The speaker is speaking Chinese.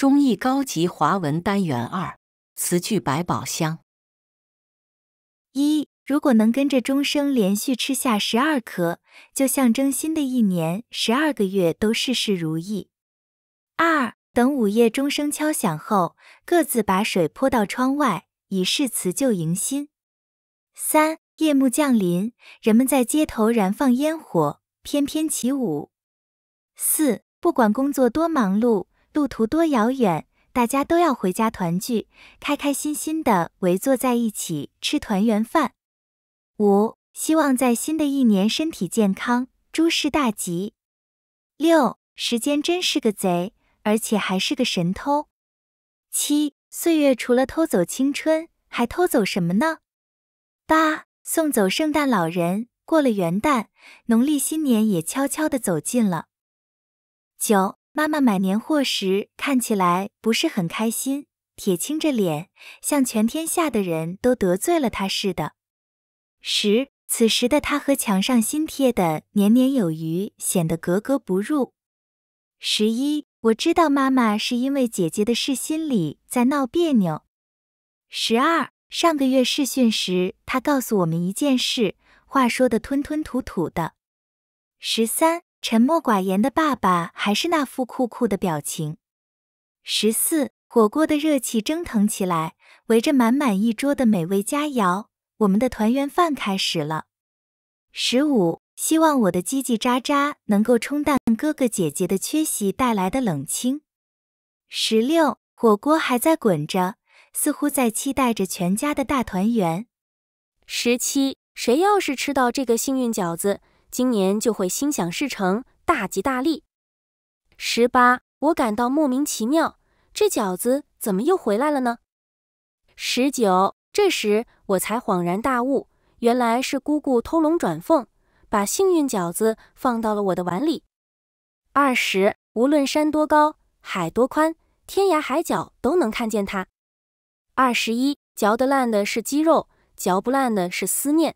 中译高级华文单元二词句百宝箱：一、如果能跟着钟声连续吃下十二颗，就象征新的一年十二个月都事事如意。二、等午夜钟声敲响后，各自把水泼到窗外，以示辞旧迎新。三、夜幕降临，人们在街头燃放烟火，翩翩起舞。四、不管工作多忙碌。路途多遥远，大家都要回家团聚，开开心心的围坐在一起吃团圆饭。五，希望在新的一年身体健康，诸事大吉。六，时间真是个贼，而且还是个神偷。七，岁月除了偷走青春，还偷走什么呢？八，送走圣诞老人，过了元旦，农历新年也悄悄地走近了。九。妈妈买年货时看起来不是很开心，铁青着脸，像全天下的人都得罪了她似的。十此时的她和墙上新贴的“年年有余”显得格格不入。十一，我知道妈妈是因为姐姐的事心里在闹别扭。十二，上个月试训时，她告诉我们一件事，话说得吞吞吐吐的。十三。沉默寡言的爸爸还是那副酷酷的表情。十四，火锅的热气蒸腾起来，围着满满一桌的美味佳肴，我们的团圆饭开始了。十五，希望我的叽叽喳喳能够冲淡哥哥姐姐的缺席带来的冷清。十六，火锅还在滚着，似乎在期待着全家的大团圆。十七，谁要是吃到这个幸运饺子？今年就会心想事成，大吉大利。十八，我感到莫名其妙，这饺子怎么又回来了呢？十九，这时我才恍然大悟，原来是姑姑偷龙转凤，把幸运饺子放到了我的碗里。二十，无论山多高，海多宽，天涯海角都能看见它。二十一，嚼得烂的是鸡肉，嚼不烂的是思念。